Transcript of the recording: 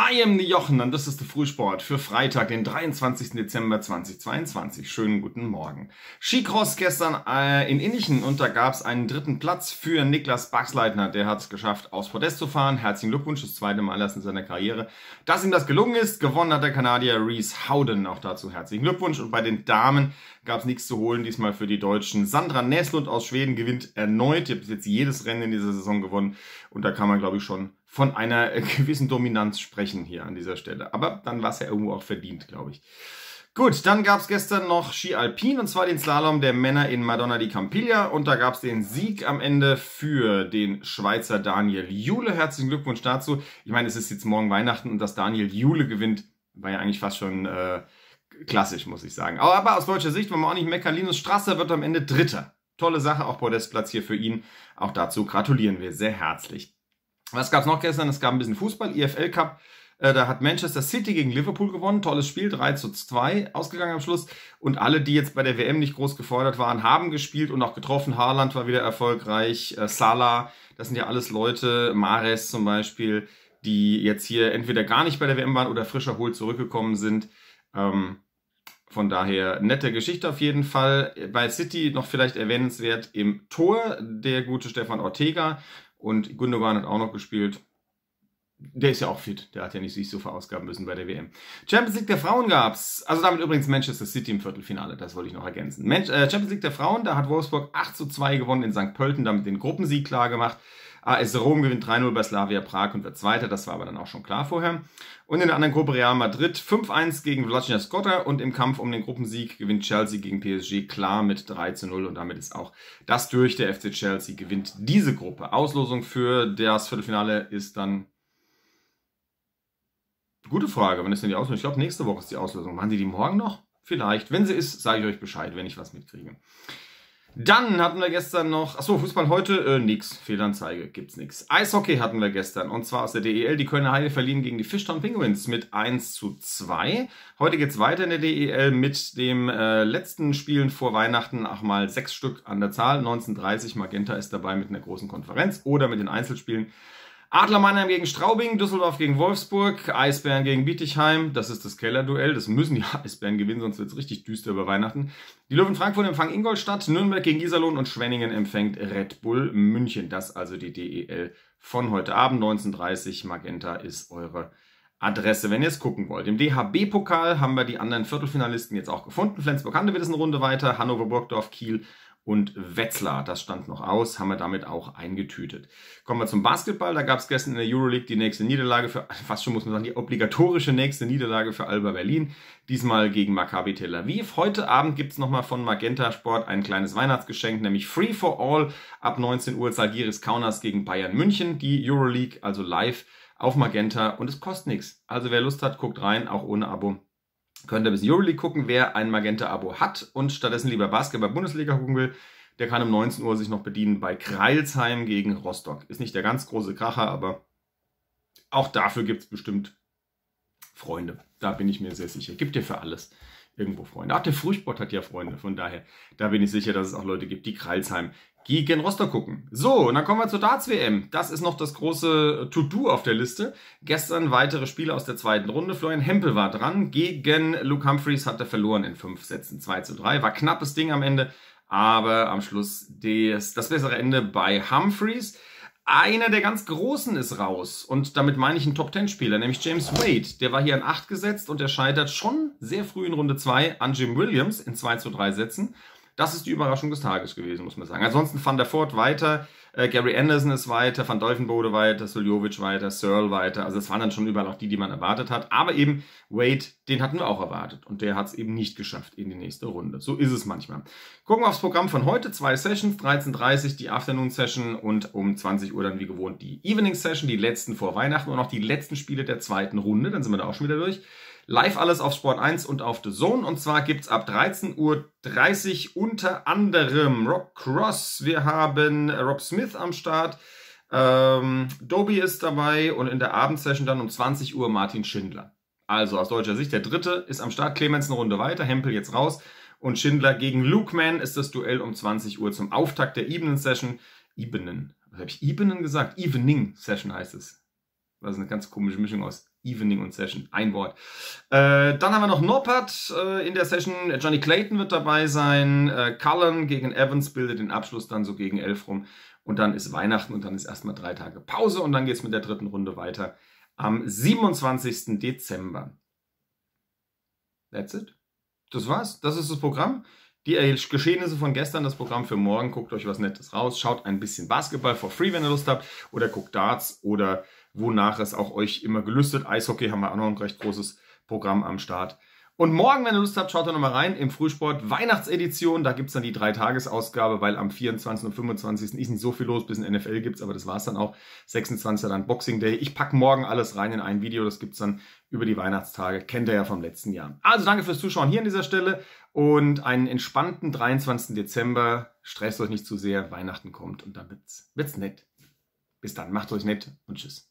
I am the Jochen und das ist der Frühsport für Freitag, den 23. Dezember 2022. Schönen guten Morgen. Skicross gestern äh, in Innichen und da gab es einen dritten Platz für Niklas Baxleitner. Der hat es geschafft, aus Podest zu fahren. Herzlichen Glückwunsch, das zweite Mal erst in seiner Karriere. Dass ihm das gelungen ist, gewonnen hat der Kanadier Reese Howden. Auch dazu herzlichen Glückwunsch. Und bei den Damen gab es nichts zu holen, diesmal für die Deutschen. Sandra Neslund aus Schweden gewinnt erneut. Ihr habt jetzt jedes Rennen in dieser Saison gewonnen und da kann man, glaube ich, schon von einer gewissen Dominanz sprechen hier an dieser Stelle. Aber dann war es ja irgendwo auch verdient, glaube ich. Gut, dann gab es gestern noch Ski Alpin und zwar den Slalom der Männer in Madonna di Campiglia und da gab es den Sieg am Ende für den Schweizer Daniel Jule. Herzlichen Glückwunsch dazu. Ich meine, es ist jetzt morgen Weihnachten und dass Daniel Jule gewinnt, war ja eigentlich fast schon äh, klassisch, muss ich sagen. Aber, aus deutscher Sicht wollen wir auch nicht meckern. Linus Strasser wird am Ende Dritter. Tolle Sache, auch Podestplatz hier für ihn. Auch dazu gratulieren wir sehr herzlich. Was gab es noch gestern? Es gab ein bisschen Fußball, IFL e Cup. Äh, da hat Manchester City gegen Liverpool gewonnen. Tolles Spiel, 3 zu 2 ausgegangen am Schluss. Und alle, die jetzt bei der WM nicht groß gefordert waren, haben gespielt und auch getroffen. Haaland war wieder erfolgreich. Äh, Salah, das sind ja alles Leute. Mares zum Beispiel, die jetzt hier entweder gar nicht bei der WM waren oder frischer Holt zurückgekommen sind. Ähm, von daher nette Geschichte auf jeden Fall. Bei City noch vielleicht erwähnenswert im Tor der gute Stefan Ortega und Gundogan hat auch noch gespielt. Der ist ja auch fit. Der hat ja nicht sich so verausgaben müssen bei der WM. Champions League der Frauen gab's. Also damit übrigens Manchester City im Viertelfinale. Das wollte ich noch ergänzen. Äh, Champions League der Frauen, da hat Wolfsburg 8 zu 2 gewonnen in St. Pölten, damit den Gruppensieg klar gemacht. AS Rom gewinnt 3-0 bei Slavia Prag und wird Zweiter. Das war aber dann auch schon klar vorher. Und in der anderen Gruppe Real Madrid 5-1 gegen Vladimir Skotta und im Kampf um den Gruppensieg gewinnt Chelsea gegen PSG klar mit 3-0 und damit ist auch das durch. Der FC Chelsea gewinnt diese Gruppe. Auslosung für das Viertelfinale ist dann Gute Frage, wann ist denn die Auslösung? Ich glaube, nächste Woche ist die Auslösung. Machen Sie die morgen noch? Vielleicht. Wenn sie ist, sage ich euch Bescheid, wenn ich was mitkriege. Dann hatten wir gestern noch, achso, Fußball heute, äh, nix, Fehlanzeige, gibt's nix. Eishockey hatten wir gestern, und zwar aus der DEL. Die Kölner Haie verliehen gegen die Fishtown Penguins mit 1 zu 2. Heute geht's weiter in der DEL mit dem äh, letzten Spielen vor Weihnachten, ach mal sechs Stück an der Zahl, 1930, Magenta ist dabei mit einer großen Konferenz oder mit den Einzelspielen. Adler Mannheim gegen Straubing, Düsseldorf gegen Wolfsburg, Eisbären gegen Bietigheim. Das ist das Kellerduell, Das müssen die Eisbären gewinnen, sonst wird es richtig düster über Weihnachten. Die Löwen Frankfurt empfangen Ingolstadt, Nürnberg gegen Iserlohn und Schwenningen empfängt Red Bull München. Das also die DEL von heute Abend, 19.30 Uhr. Magenta ist eure Adresse, wenn ihr es gucken wollt. Im DHB-Pokal haben wir die anderen Viertelfinalisten jetzt auch gefunden. Flensburg-Handewitt ist eine Runde weiter, Hannover-Burgdorf-Kiel und Wetzlar. Das stand noch aus, haben wir damit auch eingetütet. Kommen wir zum Basketball. Da gab es gestern in der Euroleague die nächste Niederlage für, fast schon muss man sagen, die obligatorische nächste Niederlage für Alba Berlin. Diesmal gegen Maccabi Tel Aviv. Heute Abend gibt's nochmal von Magenta Sport ein kleines Weihnachtsgeschenk, nämlich Free for All ab 19 Uhr Salgiris Kaunas gegen Bayern München. Die Euroleague also live auf Magenta und es kostet nichts. Also wer Lust hat, guckt rein, auch ohne Abo könnt ihr ein bisschen Euroleague gucken, wer ein Magenta-Abo hat und stattdessen lieber Basketball-Bundesliga gucken will. Der kann um 19 Uhr sich noch bedienen bei Kreilsheim gegen Rostock. Ist nicht der ganz große Kracher, aber auch dafür gibt es bestimmt Freunde. Da bin ich mir sehr sicher. Gibt ja für alles irgendwo Freunde. Auch der Furchtbot hat ja Freunde. Von daher, da bin ich sicher, dass es auch Leute gibt, die Kralsheim gegen Rostock gucken. So, und dann kommen wir zur Darts-WM. Das ist noch das große To-Do auf der Liste. Gestern weitere Spiele aus der zweiten Runde. Florian Hempel war dran. Gegen Luke Humphreys hat er verloren in fünf Sätzen. 2 zu 3. War knappes Ding am Ende. Aber am Schluss des, das bessere Ende bei Humphreys einer der ganz Großen ist raus. Und damit meine ich einen top ten spieler nämlich James Wade. Der war hier an 8 gesetzt und der scheitert schon sehr früh in Runde 2 an Jim Williams in 2 zu 3 Sätzen. Das ist die Überraschung des Tages gewesen, muss man sagen. Ansonsten fand er fort weiter äh, Gary Anderson ist weiter, Van Deuvenbode weiter, Suljovic weiter, Searle weiter. Also es waren dann schon überall auch die, die man erwartet hat. Aber eben Wade, den hatten wir auch erwartet. Und der hat es eben nicht geschafft in die nächste Runde. So ist es manchmal. Gucken wir aufs Programm von heute. Zwei Sessions, 13.30 Uhr die Afternoon Session und um 20 Uhr dann wie gewohnt die Evening Session, die letzten vor Weihnachten und auch die letzten Spiele der zweiten Runde. Dann sind wir da auch schon wieder durch. Live alles auf Sport 1 und auf The Zone. Und zwar gibt es ab 13.30 Uhr unter anderem Rob Cross, wir haben Rob Smith, Smith am Start. Ähm, Dobie ist dabei und in der Abendsession dann um 20 Uhr Martin Schindler. Also aus deutscher Sicht, der dritte ist am Start. Clemens eine Runde weiter, Hempel jetzt raus. Und Schindler gegen Luke Mann ist das Duell um 20 Uhr zum Auftakt der Evening Session. Ebenen. Was habe ich Ebenen gesagt? Evening Session heißt es. Das ist eine ganz komische Mischung aus Evening und Session. Ein Wort. Äh, dann haben wir noch Norbert äh, in der Session. Johnny Clayton wird dabei sein. Äh, Cullen gegen Evans bildet den Abschluss dann so gegen elf rum. Und dann ist Weihnachten und dann ist erstmal drei Tage Pause und dann geht es mit der dritten Runde weiter am 27. Dezember. That's it. Das war's. Das ist das Programm. Die Geschehnisse von gestern, das Programm für morgen. Guckt euch was Nettes raus. Schaut ein bisschen Basketball for free, wenn ihr Lust habt. Oder guckt Darts oder wonach es auch euch immer gelüstet. Eishockey haben wir auch noch ein recht großes Programm am Start. Und morgen, wenn ihr Lust habt, schaut da nochmal rein im Frühsport Weihnachtsedition. Da gibt's dann die Dreitagesausgabe, weil am 24. und 25. ist nicht so viel los, bis in NFL gibt's, aber das war's dann auch. 26. dann Boxing Day. Ich pack morgen alles rein in ein Video. Das gibt's dann über die Weihnachtstage. Kennt ihr ja vom letzten Jahr. Also danke fürs Zuschauen hier an dieser Stelle und einen entspannten 23. Dezember. Stresst euch nicht zu sehr. Weihnachten kommt und dann wird's, wird's nett. Bis dann. Macht euch nett und tschüss.